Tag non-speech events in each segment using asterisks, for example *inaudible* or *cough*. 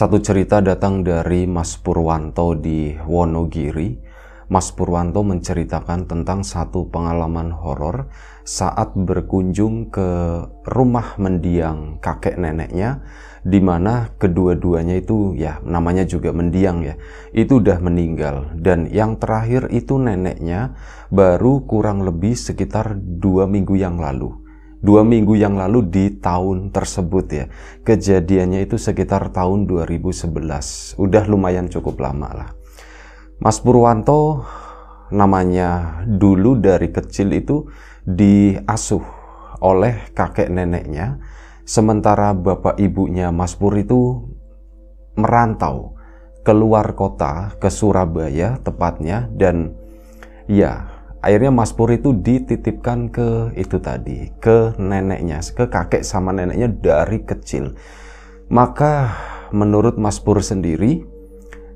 Satu cerita datang dari Mas Purwanto di Wonogiri. Mas Purwanto menceritakan tentang satu pengalaman horor saat berkunjung ke rumah mendiang kakek neneknya di mana kedua-duanya itu ya namanya juga mendiang ya itu udah meninggal dan yang terakhir itu neneknya baru kurang lebih sekitar dua minggu yang lalu dua minggu yang lalu di tahun tersebut ya. Kejadiannya itu sekitar tahun 2011. Udah lumayan cukup lama lah. Mas Purwanto namanya dulu dari kecil itu diasuh oleh kakek neneknya. Sementara bapak ibunya Mas Pur itu merantau keluar kota ke Surabaya tepatnya dan ya akhirnya Mas Pur itu dititipkan ke itu tadi ke neneknya ke kakek sama neneknya dari kecil maka menurut Mas Pur sendiri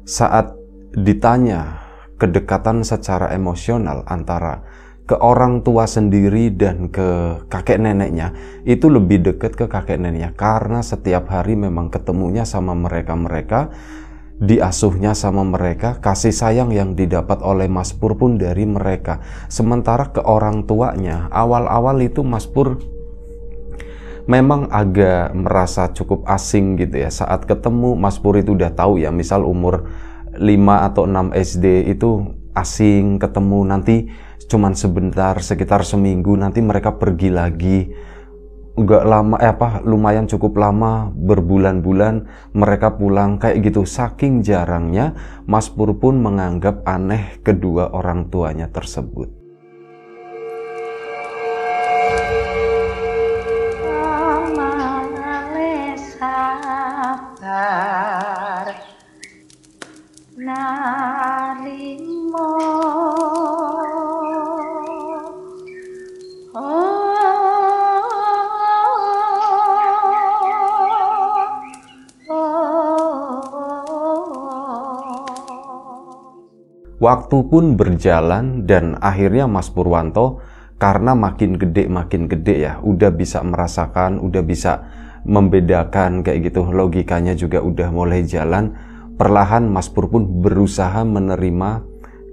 saat ditanya kedekatan secara emosional antara ke orang tua sendiri dan ke kakek neneknya itu lebih dekat ke kakek neneknya karena setiap hari memang ketemunya sama mereka-mereka mereka diasuhnya sama mereka, kasih sayang yang didapat oleh Mas Pur pun dari mereka. Sementara ke orang tuanya, awal-awal itu Mas Pur memang agak merasa cukup asing gitu ya. Saat ketemu Mas Pur itu udah tahu ya, misal umur 5 atau 6 SD itu asing ketemu nanti cuman sebentar sekitar seminggu nanti mereka pergi lagi nggak lama eh apa lumayan cukup lama berbulan-bulan mereka pulang kayak gitu saking jarangnya Mas Pur pun menganggap aneh kedua orang tuanya tersebut. Waktu pun berjalan dan akhirnya Mas Purwanto karena makin gede makin gede ya, udah bisa merasakan, udah bisa membedakan kayak gitu, logikanya juga udah mulai jalan. Perlahan Mas Pur pun berusaha menerima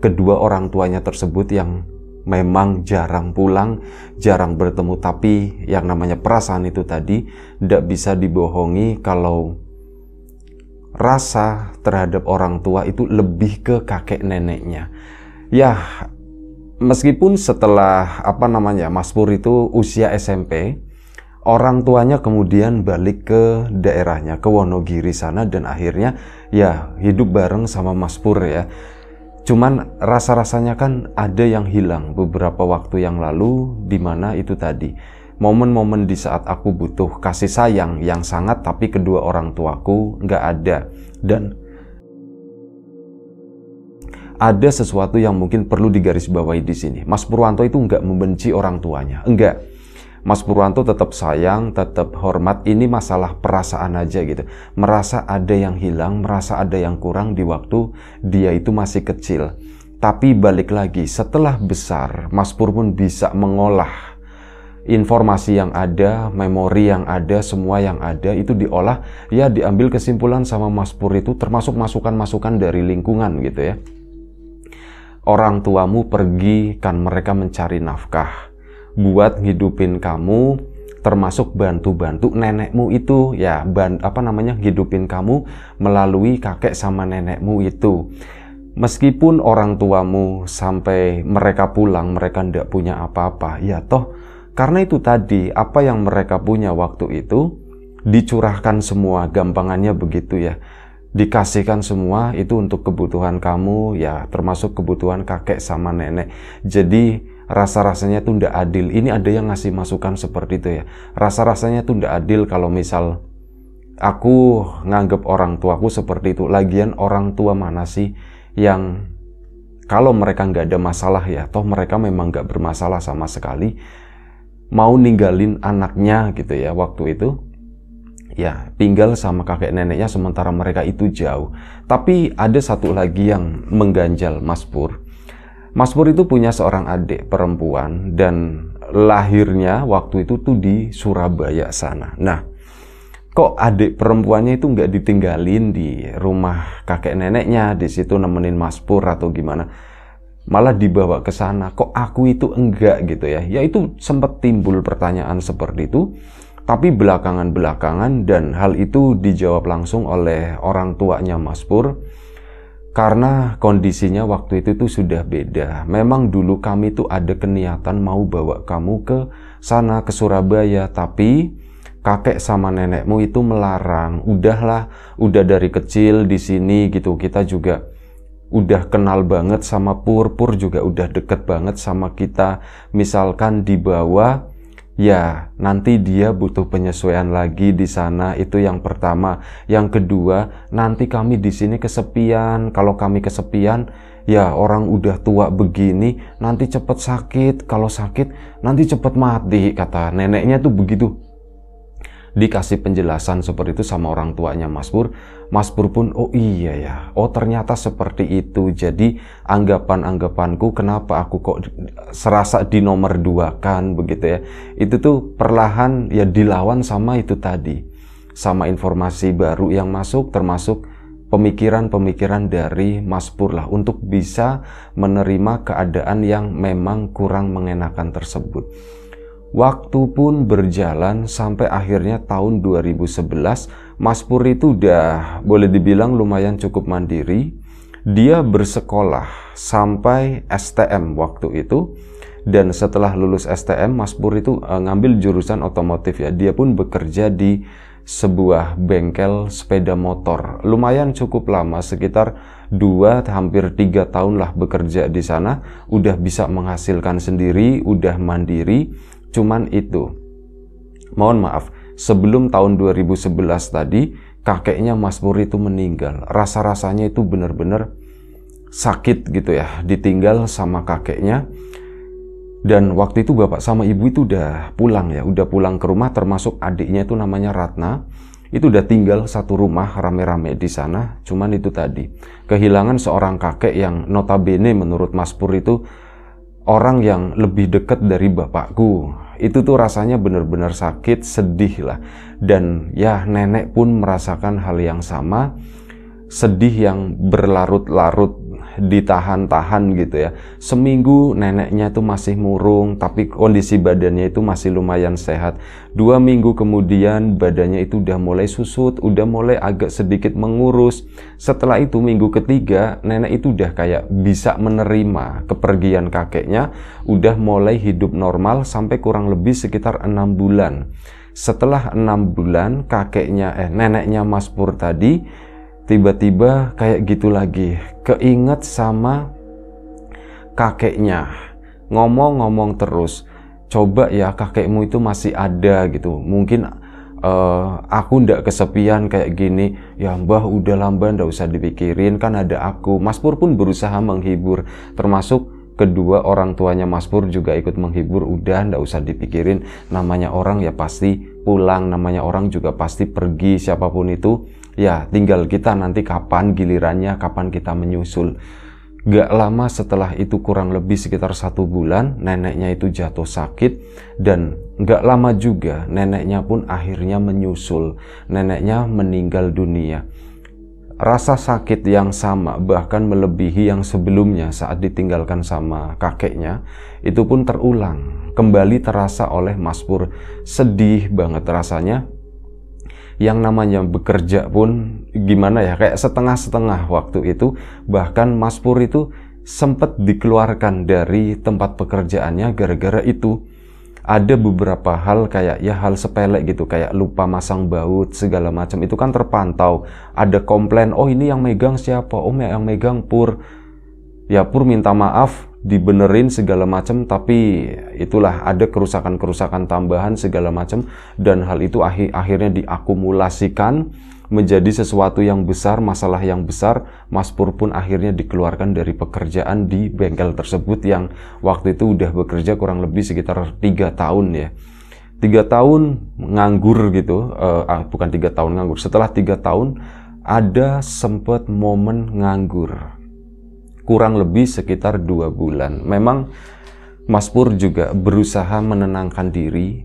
kedua orang tuanya tersebut yang memang jarang pulang, jarang bertemu tapi yang namanya perasaan itu tadi tidak bisa dibohongi kalau rasa terhadap orang tua itu lebih ke kakek neneknya. Ya, meskipun setelah apa namanya Mas Pur itu usia SMP, orang tuanya kemudian balik ke daerahnya ke Wonogiri sana dan akhirnya ya hidup bareng sama Mas Pur ya. Cuman rasa-rasanya kan ada yang hilang beberapa waktu yang lalu dimana itu tadi momen-momen di saat aku butuh kasih sayang yang sangat tapi kedua orang tuaku nggak ada dan ada sesuatu yang mungkin perlu digarisbawahi di sini. Mas Purwanto itu nggak membenci orang tuanya, enggak. Mas Purwanto tetap sayang, tetap hormat. Ini masalah perasaan aja gitu. Merasa ada yang hilang, merasa ada yang kurang di waktu dia itu masih kecil. Tapi balik lagi, setelah besar, Mas Pur pun bisa mengolah informasi yang ada, memori yang ada, semua yang ada itu diolah ya diambil kesimpulan sama Mas Pur itu termasuk masukan-masukan dari lingkungan gitu ya. Orang tuamu pergi kan mereka mencari nafkah buat hidupin kamu termasuk bantu-bantu nenekmu itu ya ban, apa namanya hidupin kamu melalui kakek sama nenekmu itu meskipun orang tuamu sampai mereka pulang mereka ndak punya apa-apa ya toh karena itu tadi, apa yang mereka punya waktu itu dicurahkan semua, gampangannya begitu ya. Dikasihkan semua itu untuk kebutuhan kamu ya, termasuk kebutuhan kakek sama nenek. Jadi rasa-rasanya tuh ndak adil. Ini ada yang ngasih masukan seperti itu ya. Rasa-rasanya tuh ndak adil kalau misal aku nganggep orang tuaku seperti itu. Lagian orang tua mana sih yang kalau mereka nggak ada masalah ya, toh mereka memang nggak bermasalah sama sekali mau ninggalin anaknya gitu ya waktu itu ya tinggal sama kakek neneknya sementara mereka itu jauh tapi ada satu lagi yang mengganjal Mas Pur Mas Pur itu punya seorang adik perempuan dan lahirnya waktu itu tuh di Surabaya sana nah kok adik perempuannya itu nggak ditinggalin di rumah kakek neneknya di situ nemenin Mas Pur atau gimana malah dibawa ke sana kok aku itu enggak gitu ya ya itu sempat timbul pertanyaan seperti itu tapi belakangan-belakangan dan hal itu dijawab langsung oleh orang tuanya Mas Pur karena kondisinya waktu itu tuh sudah beda. Memang dulu kami tuh ada keniatan mau bawa kamu ke sana ke Surabaya, tapi kakek sama nenekmu itu melarang. Udahlah, udah dari kecil di sini gitu. Kita juga udah kenal banget sama pur-pur juga udah deket banget sama kita misalkan di bawah ya nanti dia butuh penyesuaian lagi di sana itu yang pertama yang kedua nanti kami di sini kesepian kalau kami kesepian ya orang udah tua begini nanti cepet sakit kalau sakit nanti cepet mati kata neneknya tuh begitu dikasih penjelasan seperti itu sama orang tuanya Mas Pur. Mas Pur pun, oh iya ya, oh ternyata seperti itu. Jadi anggapan-anggapanku kenapa aku kok serasa di nomor dua kan begitu ya. Itu tuh perlahan ya dilawan sama itu tadi. Sama informasi baru yang masuk termasuk pemikiran-pemikiran dari Mas Pur lah untuk bisa menerima keadaan yang memang kurang mengenakan tersebut. Waktu pun berjalan sampai akhirnya tahun 2011 Mas Pur itu udah boleh dibilang lumayan cukup mandiri. Dia bersekolah sampai STM waktu itu dan setelah lulus STM Mas Pur itu eh, ngambil jurusan otomotif ya. Dia pun bekerja di sebuah bengkel sepeda motor. Lumayan cukup lama sekitar 2 hampir 3 tahun lah bekerja di sana, udah bisa menghasilkan sendiri, udah mandiri cuman itu. Mohon maaf, sebelum tahun 2011 tadi, kakeknya Mas Mur itu meninggal. Rasa-rasanya itu benar-benar sakit gitu ya, ditinggal sama kakeknya. Dan waktu itu bapak sama ibu itu udah pulang ya, udah pulang ke rumah termasuk adiknya itu namanya Ratna. Itu udah tinggal satu rumah rame-rame di sana, cuman itu tadi. Kehilangan seorang kakek yang notabene menurut Mas Pur itu orang yang lebih dekat dari bapakku itu tuh rasanya benar-benar sakit sedih lah dan ya nenek pun merasakan hal yang sama sedih yang berlarut-larut ditahan-tahan gitu ya. Seminggu neneknya itu masih murung, tapi kondisi badannya itu masih lumayan sehat. Dua minggu kemudian badannya itu udah mulai susut, udah mulai agak sedikit mengurus. Setelah itu minggu ketiga, nenek itu udah kayak bisa menerima kepergian kakeknya, udah mulai hidup normal sampai kurang lebih sekitar enam bulan. Setelah enam bulan, kakeknya eh neneknya Mas Pur tadi tiba-tiba kayak gitu lagi keinget sama kakeknya ngomong-ngomong terus coba ya kakekmu itu masih ada gitu mungkin uh, aku ndak kesepian kayak gini ya mbah udah lamban, ndak usah dipikirin kan ada aku Mas Pur pun berusaha menghibur termasuk kedua orang tuanya Mas Pur juga ikut menghibur udah ndak usah dipikirin namanya orang ya pasti pulang namanya orang juga pasti pergi siapapun itu Ya, tinggal kita nanti kapan gilirannya, kapan kita menyusul. Gak lama setelah itu kurang lebih sekitar satu bulan, neneknya itu jatuh sakit dan gak lama juga neneknya pun akhirnya menyusul. Neneknya meninggal dunia. Rasa sakit yang sama bahkan melebihi yang sebelumnya saat ditinggalkan sama kakeknya itu pun terulang. Kembali terasa oleh Mas Pur. Sedih banget rasanya yang namanya bekerja pun gimana ya kayak setengah-setengah waktu itu bahkan Mas Pur itu sempat dikeluarkan dari tempat pekerjaannya gara-gara itu ada beberapa hal kayak ya hal sepele gitu kayak lupa masang baut segala macam itu kan terpantau ada komplain oh ini yang megang siapa om oh yang megang Pur ya Pur minta maaf dibenerin segala macam tapi itulah ada kerusakan-kerusakan tambahan segala macam dan hal itu akhir akhirnya diakumulasikan menjadi sesuatu yang besar, masalah yang besar, Mas Pur pun akhirnya dikeluarkan dari pekerjaan di bengkel tersebut yang waktu itu udah bekerja kurang lebih sekitar tiga tahun ya tiga tahun nganggur gitu uh, bukan tiga tahun nganggur setelah tiga tahun ada sempat momen nganggur kurang lebih sekitar dua bulan. Memang Mas Pur juga berusaha menenangkan diri,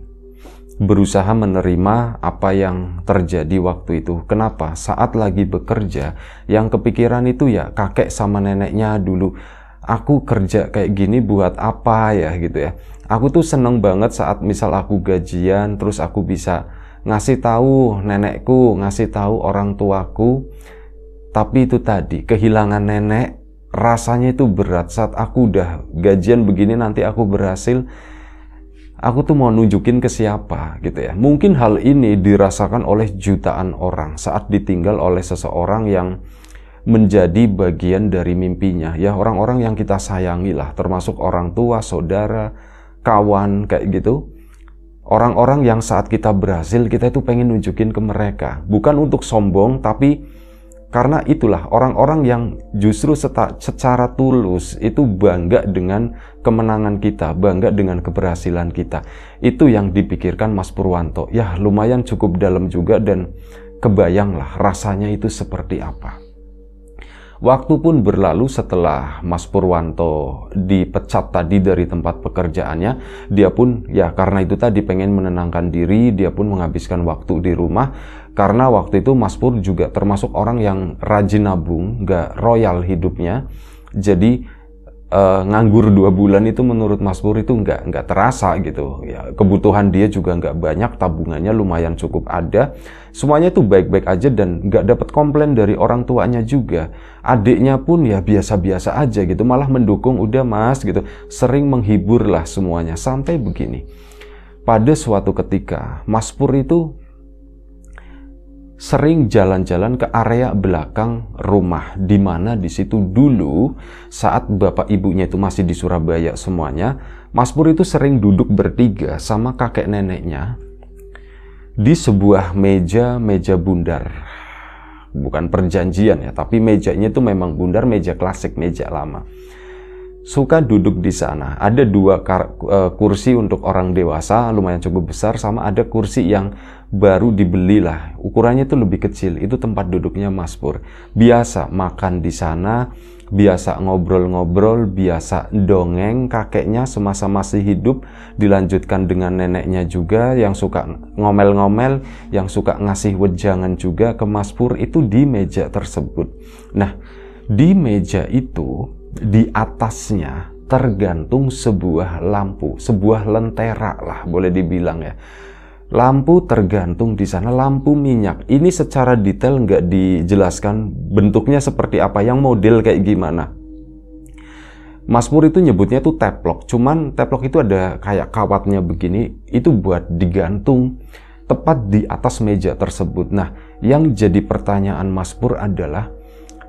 berusaha menerima apa yang terjadi waktu itu. Kenapa? Saat lagi bekerja, yang kepikiran itu ya kakek sama neneknya dulu. Aku kerja kayak gini buat apa ya gitu ya. Aku tuh seneng banget saat misal aku gajian, terus aku bisa ngasih tahu nenekku, ngasih tahu orang tuaku. Tapi itu tadi kehilangan nenek, rasanya itu berat saat aku udah gajian begini nanti aku berhasil aku tuh mau nunjukin ke siapa gitu ya mungkin hal ini dirasakan oleh jutaan orang saat ditinggal oleh seseorang yang menjadi bagian dari mimpinya ya orang-orang yang kita sayangi lah termasuk orang tua saudara kawan kayak gitu orang-orang yang saat kita berhasil kita itu pengen nunjukin ke mereka bukan untuk sombong tapi karena itulah orang-orang yang justru secara tulus itu bangga dengan kemenangan kita, bangga dengan keberhasilan kita. Itu yang dipikirkan Mas Purwanto. Ya lumayan cukup dalam juga dan kebayanglah rasanya itu seperti apa. Waktu pun berlalu setelah Mas Purwanto dipecat tadi dari tempat pekerjaannya. Dia pun ya karena itu tadi pengen menenangkan diri, dia pun menghabiskan waktu di rumah karena waktu itu Mas Pur juga termasuk orang yang rajin nabung, gak royal hidupnya. Jadi uh, nganggur dua bulan itu menurut Mas Pur itu nggak nggak terasa gitu. Ya, kebutuhan dia juga nggak banyak, tabungannya lumayan cukup ada. Semuanya tuh baik-baik aja dan nggak dapat komplain dari orang tuanya juga. Adiknya pun ya biasa-biasa aja gitu, malah mendukung udah Mas gitu. Sering menghibur lah semuanya sampai begini. Pada suatu ketika Mas Pur itu sering jalan-jalan ke area belakang rumah di mana di situ dulu saat bapak ibunya itu masih di Surabaya semuanya Mas Pur itu sering duduk bertiga sama kakek neneknya di sebuah meja meja bundar bukan perjanjian ya tapi mejanya itu memang bundar meja klasik meja lama suka duduk di sana ada dua eh, kursi untuk orang dewasa lumayan cukup besar sama ada kursi yang baru dibelilah. Ukurannya itu lebih kecil, itu tempat duduknya Mas Pur. Biasa makan di sana, biasa ngobrol-ngobrol, biasa dongeng kakeknya semasa masih hidup, dilanjutkan dengan neneknya juga yang suka ngomel-ngomel, yang suka ngasih wejangan juga ke Mas Pur itu di meja tersebut. Nah, di meja itu di atasnya tergantung sebuah lampu, sebuah lentera lah boleh dibilang ya lampu tergantung di sana lampu minyak ini secara detail nggak dijelaskan bentuknya seperti apa yang model kayak gimana Mas Masmur itu nyebutnya tuh teplok cuman teplok itu ada kayak kawatnya begini itu buat digantung tepat di atas meja tersebut nah yang jadi pertanyaan Mas Masmur adalah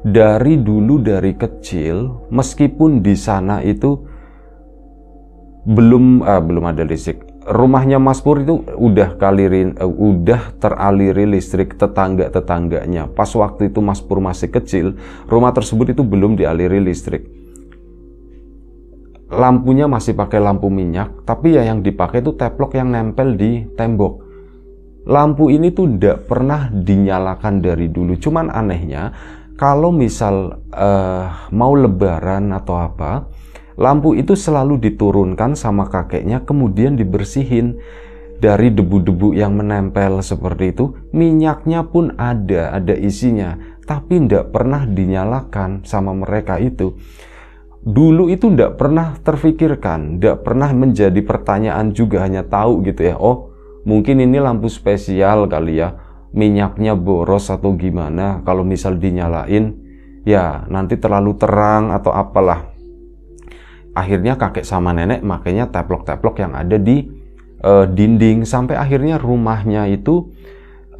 dari dulu dari kecil meskipun di sana itu belum uh, belum ada listrik rumahnya Mas Pur itu udah kalirin uh, udah teraliri listrik tetangga-tetangganya. Pas waktu itu Mas Pur masih kecil, rumah tersebut itu belum dialiri listrik. Lampunya masih pakai lampu minyak, tapi ya yang dipakai itu teplok yang nempel di tembok lampu ini tuh tidak pernah dinyalakan dari dulu. Cuman anehnya, kalau misal uh, mau lebaran atau apa, lampu itu selalu diturunkan sama kakeknya kemudian dibersihin dari debu-debu yang menempel seperti itu minyaknya pun ada ada isinya tapi tidak pernah dinyalakan sama mereka itu dulu itu tidak pernah terfikirkan tidak pernah menjadi pertanyaan juga hanya tahu gitu ya oh mungkin ini lampu spesial kali ya minyaknya boros atau gimana kalau misal dinyalain ya nanti terlalu terang atau apalah akhirnya kakek sama nenek makanya teplok-teplok yang ada di uh, dinding sampai akhirnya rumahnya itu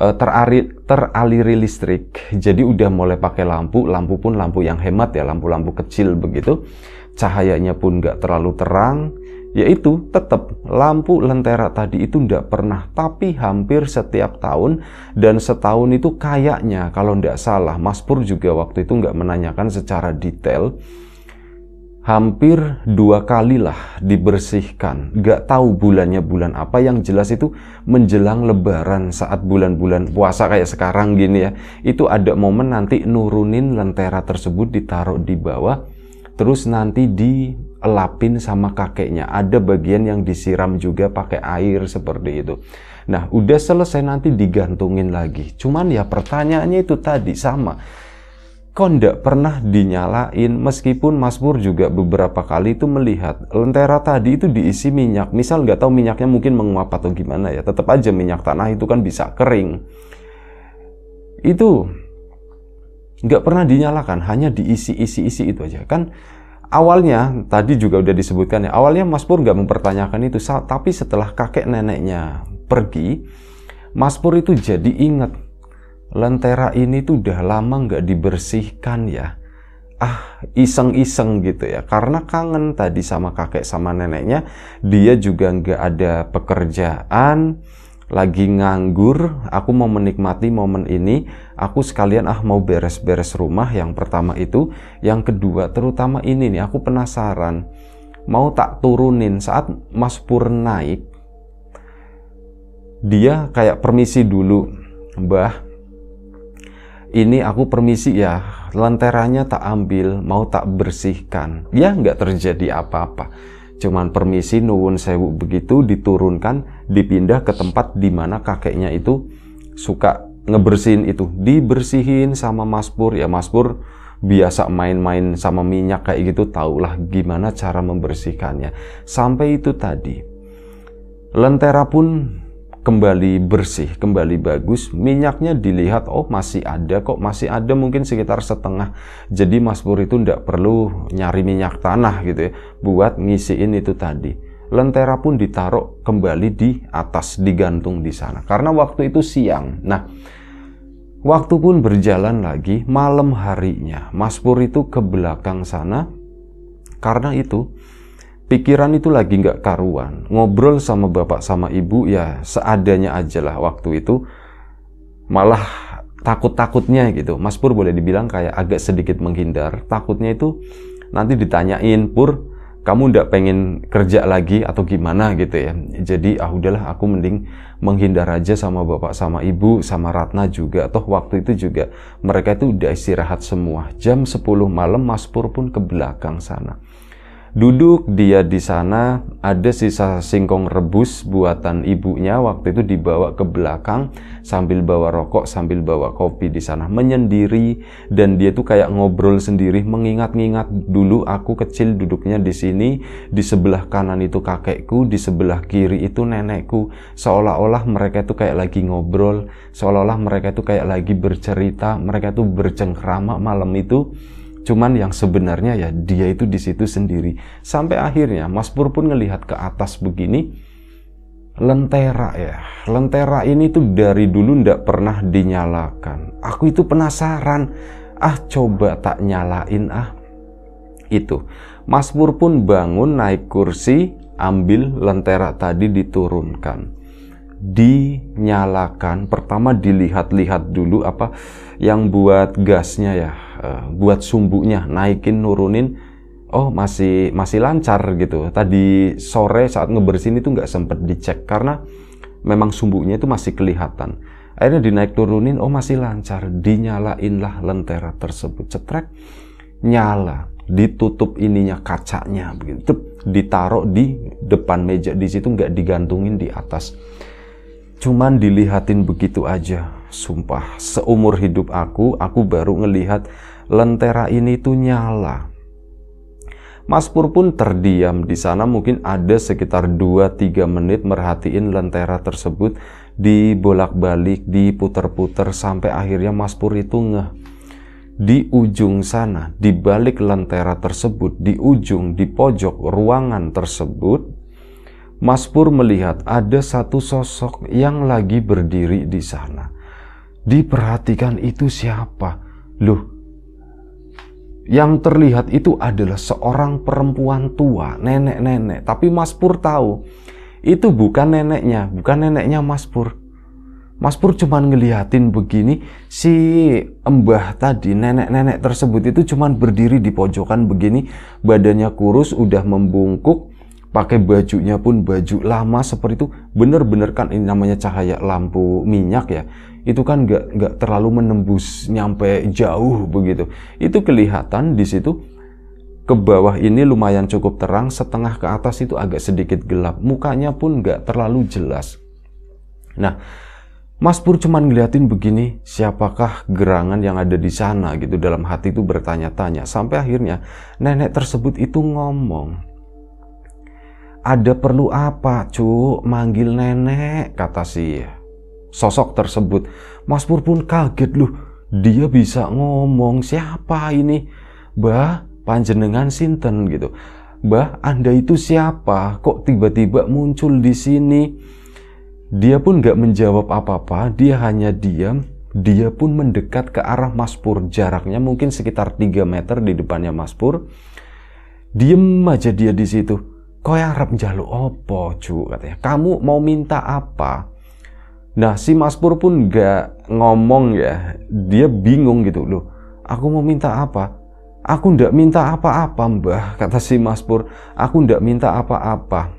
uh, terari, teraliri listrik jadi udah mulai pakai lampu lampu pun lampu yang hemat ya lampu-lampu kecil begitu cahayanya pun nggak terlalu terang yaitu tetap lampu lentera tadi itu tidak pernah tapi hampir setiap tahun dan setahun itu kayaknya kalau tidak salah Mas Pur juga waktu itu nggak menanyakan secara detail hampir dua kali lah dibersihkan. Gak tahu bulannya bulan apa yang jelas itu menjelang lebaran saat bulan-bulan puasa kayak sekarang gini ya. Itu ada momen nanti nurunin lentera tersebut ditaruh di bawah terus nanti dielapin sama kakeknya. Ada bagian yang disiram juga pakai air seperti itu. Nah, udah selesai nanti digantungin lagi. Cuman ya pertanyaannya itu tadi sama kok ndak pernah dinyalain meskipun Mas Pur juga beberapa kali itu melihat lentera tadi itu diisi minyak misal nggak tahu minyaknya mungkin menguap atau gimana ya tetap aja minyak tanah itu kan bisa kering itu nggak pernah dinyalakan hanya diisi isi isi itu aja kan awalnya tadi juga udah disebutkan ya awalnya Mas Pur nggak mempertanyakan itu tapi setelah kakek neneknya pergi Mas Pur itu jadi ingat lentera ini tuh udah lama nggak dibersihkan ya ah iseng-iseng gitu ya karena kangen tadi sama kakek sama neneknya dia juga nggak ada pekerjaan lagi nganggur aku mau menikmati momen ini aku sekalian ah mau beres-beres rumah yang pertama itu yang kedua terutama ini nih aku penasaran mau tak turunin saat Mas Pur naik dia kayak permisi dulu Mbah ini aku permisi ya, lenteranya tak ambil, mau tak bersihkan. Ya nggak terjadi apa-apa. Cuman permisi nuwun sewu begitu diturunkan, dipindah ke tempat dimana kakeknya itu suka ngebersihin itu. Dibersihin sama Mas Pur, ya Mas Pur biasa main-main sama minyak kayak gitu tahulah gimana cara membersihkannya. Sampai itu tadi. Lentera pun kembali bersih, kembali bagus, minyaknya dilihat oh masih ada kok, masih ada mungkin sekitar setengah. Jadi Mas Pur itu tidak perlu nyari minyak tanah gitu ya buat ngisiin itu tadi. Lentera pun ditaruh kembali di atas, digantung di sana. Karena waktu itu siang. Nah, waktu pun berjalan lagi malam harinya. Mas Pur itu ke belakang sana karena itu pikiran itu lagi nggak karuan ngobrol sama bapak sama ibu ya seadanya aja lah waktu itu malah takut-takutnya gitu Mas Pur boleh dibilang kayak agak sedikit menghindar takutnya itu nanti ditanyain Pur kamu ndak pengen kerja lagi atau gimana gitu ya jadi ah udahlah aku mending menghindar aja sama bapak sama ibu sama Ratna juga toh waktu itu juga mereka itu udah istirahat semua jam 10 malam Mas Pur pun ke belakang sana Duduk dia di sana, ada sisa singkong rebus buatan ibunya waktu itu dibawa ke belakang sambil bawa rokok, sambil bawa kopi di sana, menyendiri dan dia tuh kayak ngobrol sendiri mengingat-ingat dulu aku kecil duduknya di sini, di sebelah kanan itu kakekku, di sebelah kiri itu nenekku. Seolah-olah mereka tuh kayak lagi ngobrol, seolah-olah mereka tuh kayak lagi bercerita, mereka tuh bercengkrama malam itu Cuman yang sebenarnya ya dia itu di situ sendiri. Sampai akhirnya Mas Pur pun ngelihat ke atas begini, lentera ya. Lentera ini tuh dari dulu ndak pernah dinyalakan. Aku itu penasaran. Ah coba tak nyalain ah. Itu. Mas Pur pun bangun naik kursi, ambil lentera tadi diturunkan dinyalakan pertama dilihat-lihat dulu apa yang buat gasnya ya eh, buat sumbunya naikin nurunin oh masih masih lancar gitu tadi sore saat ngebersihin itu nggak sempet dicek karena memang sumbunya itu masih kelihatan akhirnya dinaik turunin oh masih lancar dinyalainlah lentera tersebut cetrek nyala ditutup ininya kacanya begitu ditaruh di depan meja di situ nggak digantungin di atas cuman dilihatin begitu aja. Sumpah, seumur hidup aku, aku baru ngelihat lentera ini tuh nyala. Mas Pur pun terdiam di sana mungkin ada sekitar 2-3 menit merhatiin lentera tersebut dibolak-balik, diputer-puter sampai akhirnya Mas Pur itu ngeh. Di ujung sana, di balik lentera tersebut, di ujung, di pojok ruangan tersebut, Mas Pur melihat ada satu sosok yang lagi berdiri di sana. Diperhatikan itu siapa? Loh, yang terlihat itu adalah seorang perempuan tua, nenek-nenek. Tapi Mas Pur tahu, itu bukan neneknya, bukan neneknya Mas Pur. Mas Pur cuman ngeliatin begini, si embah tadi, nenek-nenek tersebut itu cuman berdiri di pojokan begini, badannya kurus, udah membungkuk, pakai bajunya pun baju lama seperti itu bener-bener kan ini namanya cahaya lampu minyak ya itu kan nggak nggak terlalu menembus nyampe jauh begitu itu kelihatan di situ ke bawah ini lumayan cukup terang setengah ke atas itu agak sedikit gelap mukanya pun nggak terlalu jelas nah Mas Pur cuman ngeliatin begini, siapakah gerangan yang ada di sana gitu dalam hati itu bertanya-tanya. Sampai akhirnya nenek tersebut itu ngomong, ada perlu apa cu manggil nenek kata si sosok tersebut Mas Pur pun kaget loh dia bisa ngomong siapa ini bah panjenengan sinten gitu bah anda itu siapa kok tiba-tiba muncul di sini dia pun gak menjawab apa-apa dia hanya diam dia pun mendekat ke arah Mas Pur jaraknya mungkin sekitar 3 meter di depannya Mas Pur diem aja dia di situ Kau yang harap jalu opo cu katanya. Kamu mau minta apa? Nah si Mas Pur pun gak ngomong ya. Dia bingung gitu loh. Aku mau minta apa? Aku ndak minta apa-apa mbah *laughs* kata si Mas Pur. Aku ndak minta apa-apa.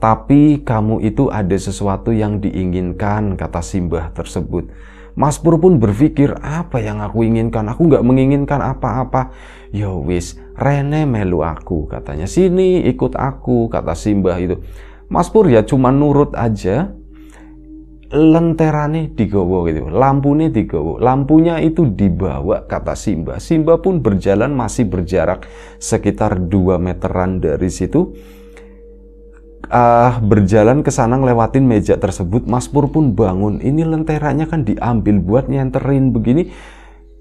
Tapi kamu itu ada sesuatu yang diinginkan kata Simbah tersebut. Mas Pur pun berpikir, apa yang aku inginkan? Aku nggak menginginkan apa-apa. Ya wis, Rene melu aku. Katanya, sini ikut aku, kata Simbah itu. Mas Pur ya cuma nurut aja. Lenterane digowo gitu, lampune digowo. Lampunya itu dibawa, kata Simba. Simba pun berjalan masih berjarak sekitar 2 meteran dari situ uh, berjalan ke sana ngelewatin meja tersebut, Mas Pur pun bangun. Ini lenteranya kan diambil buat nyenterin begini.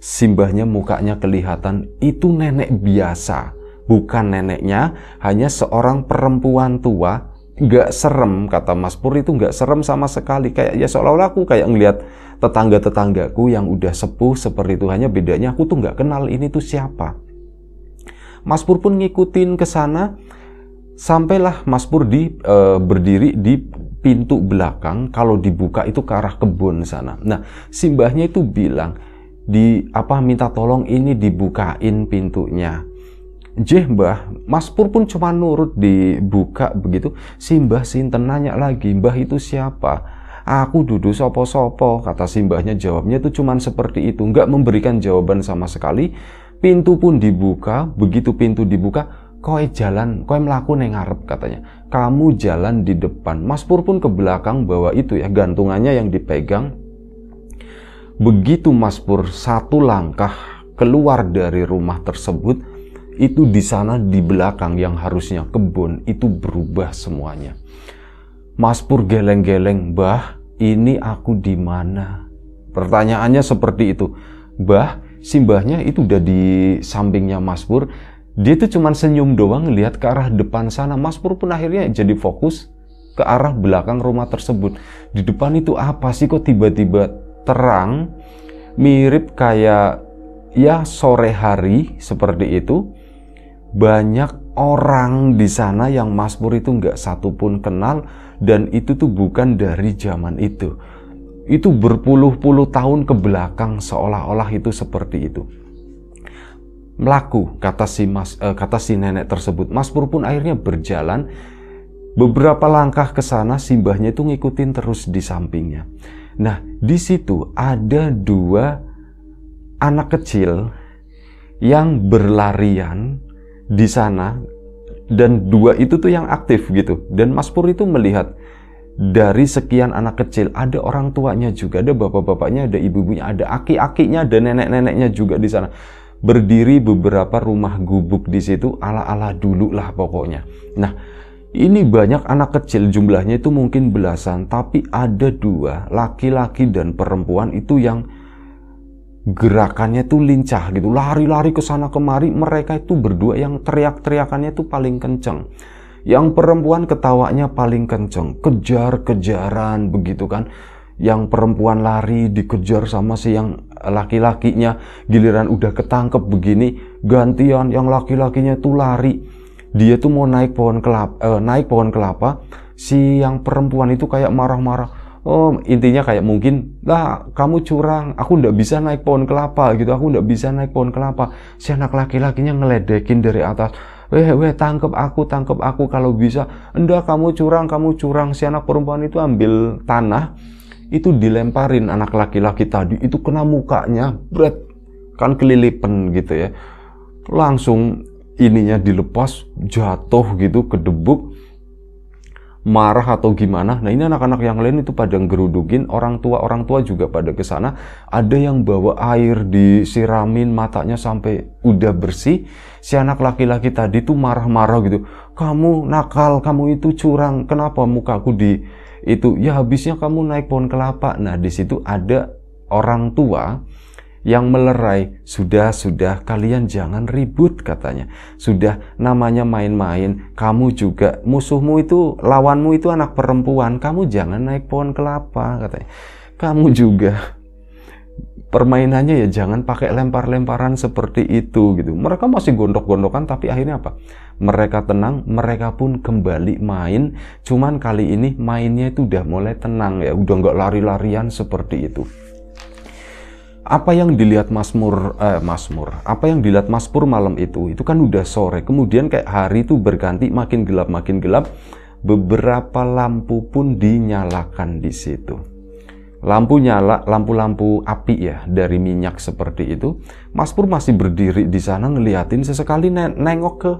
Simbahnya mukanya kelihatan itu nenek biasa, bukan neneknya, hanya seorang perempuan tua. Gak serem kata Mas Pur itu gak serem sama sekali kayak ya seolah-olah aku kayak ngelihat tetangga-tetanggaku yang udah sepuh seperti itu hanya bedanya aku tuh gak kenal ini tuh siapa. Mas Pur pun ngikutin ke sana Sampailah Mas di e, eh, berdiri di pintu belakang kalau dibuka itu ke arah kebun sana. Nah, simbahnya itu bilang di apa minta tolong ini dibukain pintunya. Jeh mbah, Mas Pur pun cuma nurut dibuka begitu. Simbah Sinten nanya lagi, mbah itu siapa? Aku duduk sopo-sopo, kata simbahnya jawabnya itu cuma seperti itu. Nggak memberikan jawaban sama sekali. Pintu pun dibuka, begitu pintu dibuka, koe jalan, koe melaku neng ngarep katanya. Kamu jalan di depan. Mas Pur pun ke belakang bawa itu ya gantungannya yang dipegang. Begitu Mas Pur satu langkah keluar dari rumah tersebut, itu di sana di belakang yang harusnya kebun itu berubah semuanya. Mas Pur geleng-geleng, "Bah, ini aku di mana?" Pertanyaannya seperti itu. "Bah, simbahnya itu udah di sampingnya Mas Pur dia itu cuma senyum doang lihat ke arah depan sana. Mas Pur pun akhirnya jadi fokus ke arah belakang rumah tersebut. Di depan itu apa sih kok tiba-tiba terang mirip kayak ya sore hari seperti itu. Banyak orang di sana yang Mas Pur itu nggak satupun kenal dan itu tuh bukan dari zaman itu. Itu berpuluh-puluh tahun ke belakang seolah-olah itu seperti itu melaku kata si mas eh, kata si nenek tersebut Mas Pur pun akhirnya berjalan beberapa langkah ke sana simbahnya itu ngikutin terus di sampingnya nah di situ ada dua anak kecil yang berlarian di sana dan dua itu tuh yang aktif gitu dan Mas Pur itu melihat dari sekian anak kecil ada orang tuanya juga ada bapak-bapaknya ada ibu-ibunya ada aki-akinya ada nenek-neneknya juga di sana berdiri beberapa rumah gubuk di situ ala-ala dulu lah pokoknya. Nah, ini banyak anak kecil jumlahnya itu mungkin belasan, tapi ada dua laki-laki dan perempuan itu yang gerakannya itu lincah gitu, lari-lari ke sana kemari, mereka itu berdua yang teriak-teriakannya itu paling kenceng. Yang perempuan ketawanya paling kenceng, kejar-kejaran begitu kan yang perempuan lari dikejar sama si yang laki-lakinya giliran udah ketangkep begini gantian yang laki-lakinya tuh lari dia tuh mau naik pohon kelapa eh, naik pohon kelapa si yang perempuan itu kayak marah-marah oh intinya kayak mungkin lah kamu curang aku ndak bisa naik pohon kelapa gitu aku ndak bisa naik pohon kelapa si anak laki-lakinya ngeledekin dari atas weh weh tangkep aku tangkep aku kalau bisa enggak kamu curang kamu curang si anak perempuan itu ambil tanah itu dilemparin anak laki-laki tadi itu kena mukanya berat kan kelilipan gitu ya langsung ininya dilepas jatuh gitu ke debuk marah atau gimana nah ini anak-anak yang lain itu pada ngerudukin orang tua orang tua juga pada ke sana ada yang bawa air disiramin matanya sampai udah bersih si anak laki-laki tadi tuh marah-marah gitu kamu nakal kamu itu curang kenapa mukaku di itu ya habisnya kamu naik pohon kelapa nah di situ ada orang tua yang melerai sudah sudah kalian jangan ribut katanya sudah namanya main-main kamu juga musuhmu itu lawanmu itu anak perempuan kamu jangan naik pohon kelapa katanya kamu juga permainannya ya jangan pakai lempar-lemparan seperti itu gitu. Mereka masih gondok-gondokan tapi akhirnya apa? Mereka tenang, mereka pun kembali main. Cuman kali ini mainnya itu udah mulai tenang ya, udah nggak lari-larian seperti itu. Apa yang dilihat Masmur, eh, Masmur, apa yang dilihat Maspur malam itu, itu kan udah sore. Kemudian kayak hari itu berganti makin gelap, makin gelap. Beberapa lampu pun dinyalakan di situ lampu nyala, lampu-lampu api ya dari minyak seperti itu. Mas Pur masih berdiri di sana ngeliatin sesekali nengok ke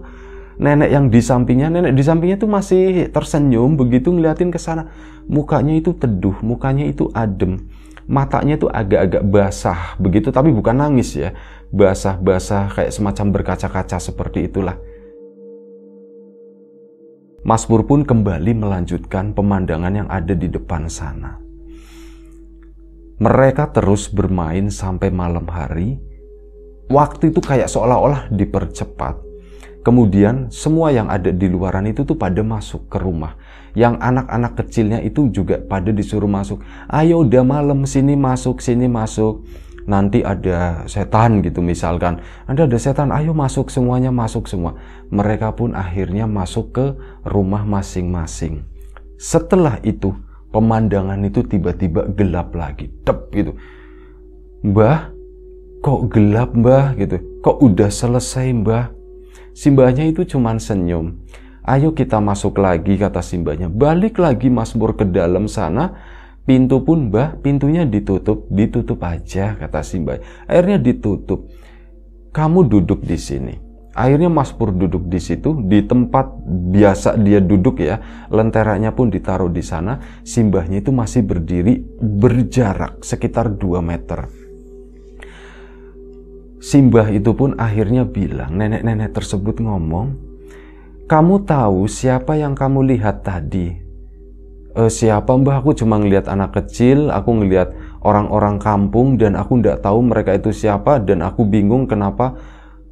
nenek yang di sampingnya. Nenek di sampingnya itu masih tersenyum begitu ngeliatin ke sana. Mukanya itu teduh, mukanya itu adem. Matanya itu agak-agak basah begitu tapi bukan nangis ya. Basah-basah kayak semacam berkaca-kaca seperti itulah. Mas Pur pun kembali melanjutkan pemandangan yang ada di depan sana. Mereka terus bermain sampai malam hari. Waktu itu kayak seolah-olah dipercepat. Kemudian semua yang ada di luaran itu tuh pada masuk ke rumah. Yang anak-anak kecilnya itu juga pada disuruh masuk. Ayo udah malam sini masuk, sini masuk. Nanti ada setan gitu misalkan. Anda ada setan, ayo masuk semuanya, masuk semua. Mereka pun akhirnya masuk ke rumah masing-masing. Setelah itu, pemandangan itu tiba-tiba gelap lagi. Tep gitu. Mbah, kok gelap mbah gitu. Kok udah selesai mbah? Simbahnya itu cuman senyum. Ayo kita masuk lagi kata simbahnya. Balik lagi Mas ke dalam sana. Pintu pun mbah, pintunya ditutup, ditutup aja kata simbah. Akhirnya ditutup. Kamu duduk di sini. Akhirnya Mas Pur duduk di situ, di tempat biasa dia duduk ya. Lenteranya pun ditaruh di sana. Simbahnya itu masih berdiri berjarak sekitar 2 meter. Simbah itu pun akhirnya bilang, nenek-nenek tersebut ngomong, kamu tahu siapa yang kamu lihat tadi? E, siapa mbah? Aku cuma ngelihat anak kecil, aku ngelihat orang-orang kampung dan aku nggak tahu mereka itu siapa dan aku bingung kenapa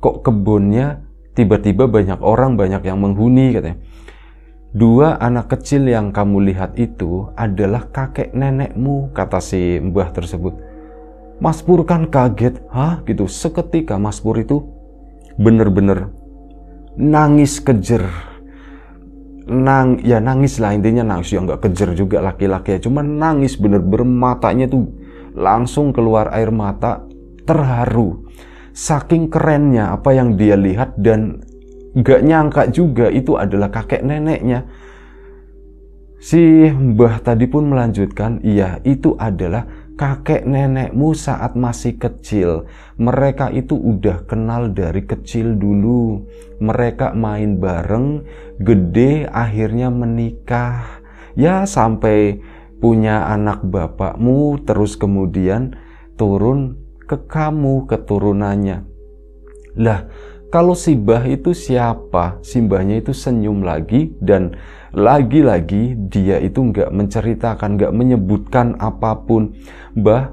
kok kebunnya tiba-tiba banyak orang banyak yang menghuni katanya dua anak kecil yang kamu lihat itu adalah kakek nenekmu kata si mbah tersebut Mas Pur kan kaget hah gitu seketika Mas Pur itu bener-bener nangis kejer nang ya nangis lah intinya nangis ya nggak kejer juga laki-laki ya cuman nangis bener-bener matanya tuh langsung keluar air mata terharu saking kerennya apa yang dia lihat dan gak nyangka juga itu adalah kakek neneknya. Si Mbah tadi pun melanjutkan, iya itu adalah kakek nenekmu saat masih kecil. Mereka itu udah kenal dari kecil dulu. Mereka main bareng, gede akhirnya menikah. Ya sampai punya anak bapakmu terus kemudian turun ke kamu keturunannya. Lah, kalau Simbah itu siapa? Simbahnya itu senyum lagi dan lagi-lagi dia itu nggak menceritakan, nggak menyebutkan apapun. Mbah,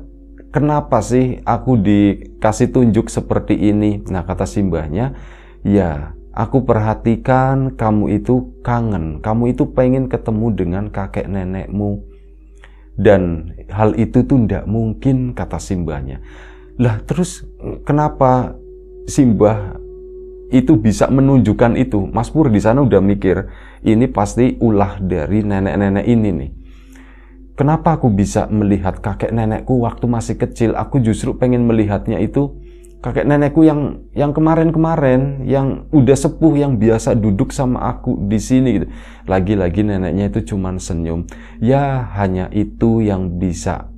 kenapa sih aku dikasih tunjuk seperti ini? Nah, kata Simbahnya, ya aku perhatikan kamu itu kangen, kamu itu pengen ketemu dengan kakek nenekmu. Dan hal itu tuh tidak mungkin, kata Simbahnya lah terus kenapa Simbah itu bisa menunjukkan itu? Mas Pur di sana udah mikir, ini pasti ulah dari nenek-nenek ini nih. Kenapa aku bisa melihat kakek nenekku waktu masih kecil? Aku justru pengen melihatnya itu kakek nenekku yang yang kemarin-kemarin yang udah sepuh yang biasa duduk sama aku di sini gitu. Lagi-lagi neneknya itu cuman senyum. Ya hanya itu yang bisa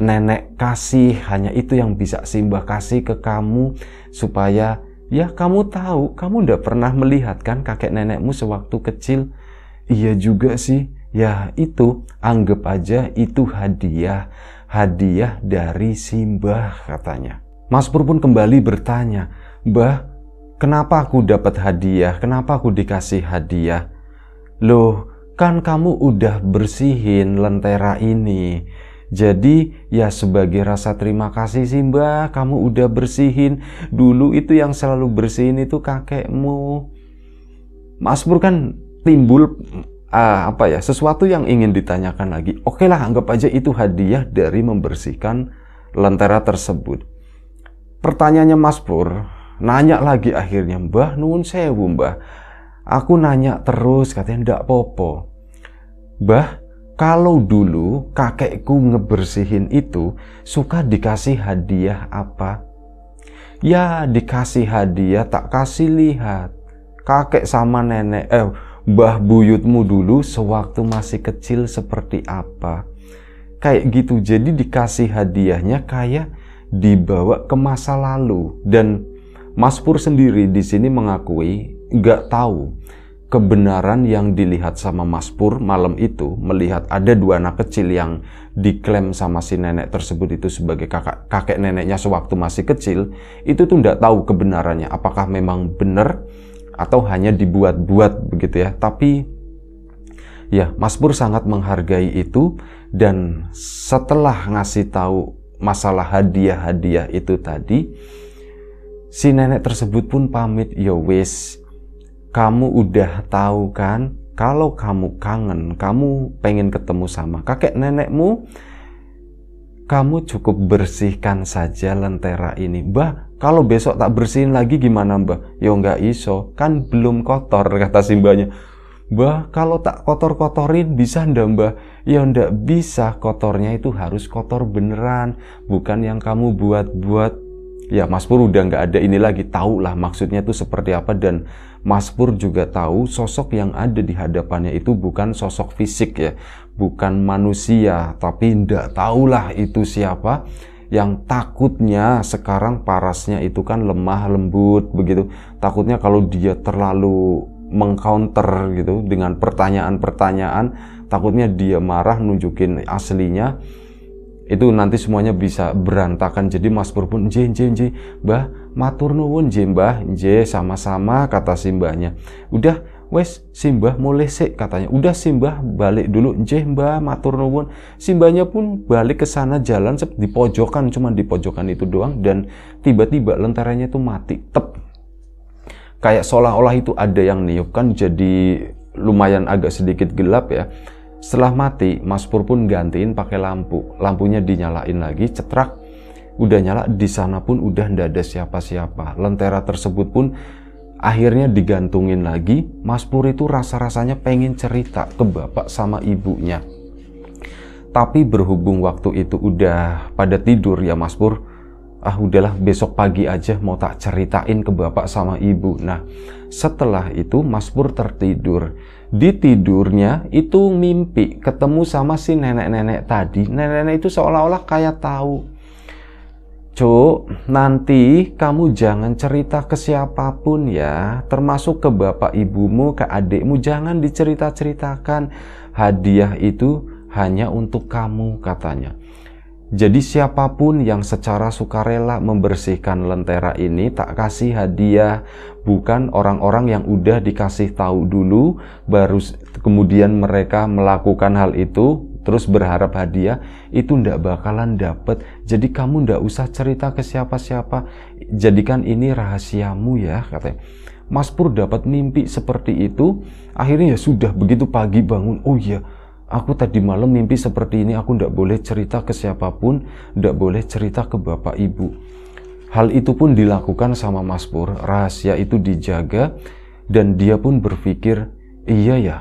nenek kasih, hanya itu yang bisa Simbah kasih ke kamu supaya ya kamu tahu, kamu tidak pernah melihat kan kakek nenekmu sewaktu kecil. Iya juga sih, ya itu anggap aja itu hadiah, hadiah dari Simbah katanya. Mas Pur pun kembali bertanya, Mbah, kenapa aku dapat hadiah? Kenapa aku dikasih hadiah? Loh, kan kamu udah bersihin lentera ini jadi ya sebagai rasa terima kasih sih mbak, kamu udah bersihin. Dulu itu yang selalu bersihin itu kakekmu. Mas Pur kan timbul uh, apa ya sesuatu yang ingin ditanyakan lagi. Oke lah anggap aja itu hadiah dari membersihkan lentera tersebut. Pertanyaannya Mas Pur, nanya lagi akhirnya Mbah Nun Sewu Mbah. Aku nanya terus katanya ndak popo. Mbah, kalau dulu kakekku ngebersihin itu suka dikasih hadiah apa? Ya dikasih hadiah tak kasih lihat. Kakek sama nenek, eh mbah buyutmu dulu sewaktu masih kecil seperti apa. Kayak gitu, jadi dikasih hadiahnya kayak dibawa ke masa lalu. Dan Mas Pur sendiri di sini mengakui nggak tahu kebenaran yang dilihat sama Mas Pur malam itu melihat ada dua anak kecil yang diklaim sama si nenek tersebut itu sebagai kakak kakek neneknya sewaktu masih kecil itu tuh nggak tahu kebenarannya apakah memang benar atau hanya dibuat-buat begitu ya tapi ya Mas Pur sangat menghargai itu dan setelah ngasih tahu masalah hadiah-hadiah itu tadi si nenek tersebut pun pamit ya wis kamu udah tahu kan kalau kamu kangen, kamu pengen ketemu sama kakek nenekmu, kamu cukup bersihkan saja lentera ini. Bah, kalau besok tak bersihin lagi gimana mbah? ya nggak iso, kan belum kotor, *laughs* kata simbahnya. Bah, kalau tak kotor-kotorin bisa ndak mbah? Ya ndak bisa, kotornya itu harus kotor beneran, bukan yang kamu buat-buat ya Mas Pur udah nggak ada ini lagi tahu lah maksudnya itu seperti apa dan Mas Pur juga tahu sosok yang ada di hadapannya itu bukan sosok fisik ya bukan manusia tapi ndak tahulah itu siapa yang takutnya sekarang parasnya itu kan lemah lembut begitu takutnya kalau dia terlalu mengcounter gitu dengan pertanyaan-pertanyaan takutnya dia marah nunjukin aslinya itu nanti semuanya bisa berantakan jadi Mas Pur pun nje nje nje mbah matur nuwun nje mbah sama-sama kata simbahnya udah wes simbah mulai sik katanya udah simbah balik dulu nje mbah matur nuwun simbahnya pun balik ke sana jalan di pojokan cuman di pojokan itu doang dan tiba-tiba lenteranya itu mati tep kayak seolah-olah itu ada yang niupkan jadi lumayan agak sedikit gelap ya setelah mati, Mas Pur pun gantiin pakai lampu. Lampunya dinyalain lagi, cetrak. Udah nyala, di sana pun udah ndak ada siapa-siapa. Lentera tersebut pun akhirnya digantungin lagi. Mas Pur itu rasa-rasanya pengen cerita ke bapak sama ibunya. Tapi berhubung waktu itu udah pada tidur ya Mas Pur, ah udahlah besok pagi aja mau tak ceritain ke bapak sama ibu. Nah setelah itu Mas Pur tertidur di tidurnya itu mimpi ketemu sama si nenek-nenek tadi. Nenek-nenek itu seolah-olah kayak tahu. Cuk, nanti kamu jangan cerita ke siapapun ya, termasuk ke bapak ibumu, ke adikmu, jangan dicerita-ceritakan. Hadiah itu hanya untuk kamu katanya. Jadi siapapun yang secara sukarela membersihkan lentera ini tak kasih hadiah, bukan orang-orang yang udah dikasih tahu dulu baru kemudian mereka melakukan hal itu terus berharap hadiah itu ndak bakalan dapet. Jadi kamu ndak usah cerita ke siapa-siapa. Jadikan ini rahasiamu ya katanya. Mas Pur dapat mimpi seperti itu, akhirnya ya sudah begitu pagi bangun, oh iya Aku tadi malam mimpi seperti ini, aku tidak boleh cerita ke siapapun, tidak boleh cerita ke bapak ibu. Hal itu pun dilakukan sama Mas Pur, rahasia itu dijaga dan dia pun berpikir, iya ya,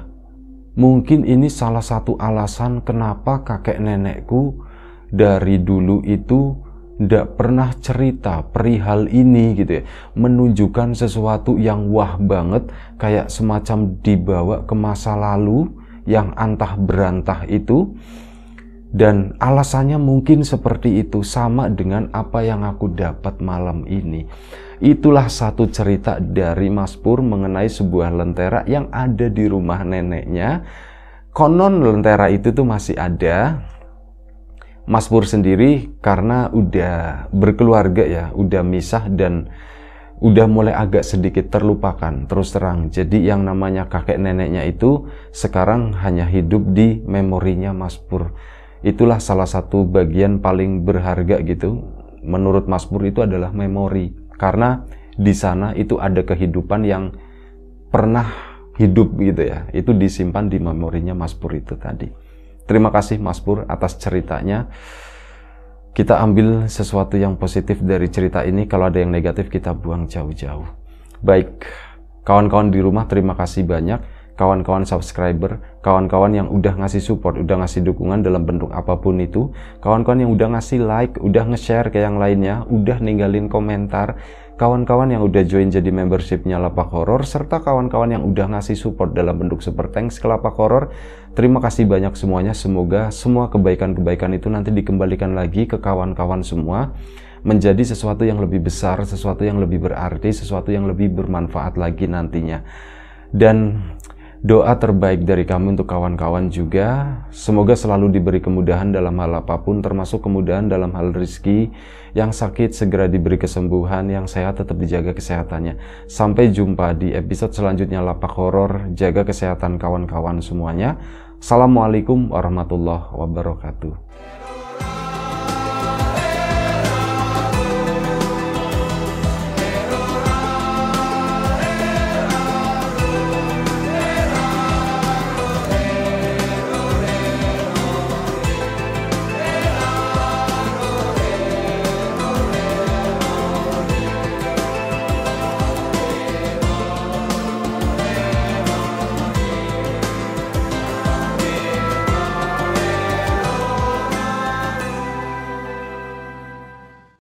mungkin ini salah satu alasan kenapa kakek nenekku dari dulu itu tidak pernah cerita perihal ini gitu ya menunjukkan sesuatu yang wah banget kayak semacam dibawa ke masa lalu yang antah berantah itu dan alasannya mungkin seperti itu sama dengan apa yang aku dapat malam ini. Itulah satu cerita dari Mas Pur mengenai sebuah lentera yang ada di rumah neneknya. Konon lentera itu tuh masih ada. Mas Pur sendiri karena udah berkeluarga ya, udah misah dan udah mulai agak sedikit terlupakan terus terang jadi yang namanya kakek neneknya itu sekarang hanya hidup di memorinya Mas Pur itulah salah satu bagian paling berharga gitu menurut Mas Pur itu adalah memori karena di sana itu ada kehidupan yang pernah hidup gitu ya itu disimpan di memorinya Mas Pur itu tadi terima kasih Mas Pur atas ceritanya kita ambil sesuatu yang positif dari cerita ini. Kalau ada yang negatif, kita buang jauh-jauh. Baik, kawan-kawan di rumah, terima kasih banyak. Kawan-kawan subscriber, kawan-kawan yang udah ngasih support, udah ngasih dukungan dalam bentuk apapun itu, kawan-kawan yang udah ngasih like, udah nge-share ke yang lainnya, udah ninggalin komentar, kawan-kawan yang udah join jadi membershipnya Lapak Horor, serta kawan-kawan yang udah ngasih support dalam bentuk super thanks ke Lapak Horor. Terima kasih banyak semuanya, semoga semua kebaikan-kebaikan itu nanti dikembalikan lagi ke kawan-kawan semua menjadi sesuatu yang lebih besar, sesuatu yang lebih berarti, sesuatu yang lebih bermanfaat lagi nantinya. Dan doa terbaik dari kami untuk kawan-kawan juga. Semoga selalu diberi kemudahan dalam hal apapun, termasuk kemudahan dalam hal rezeki. Yang sakit segera diberi kesembuhan, yang sehat tetap dijaga kesehatannya. Sampai jumpa di episode selanjutnya Lapak Horor. Jaga kesehatan kawan-kawan semuanya. Assalamualaikum warahmatullahi wabarakatuh.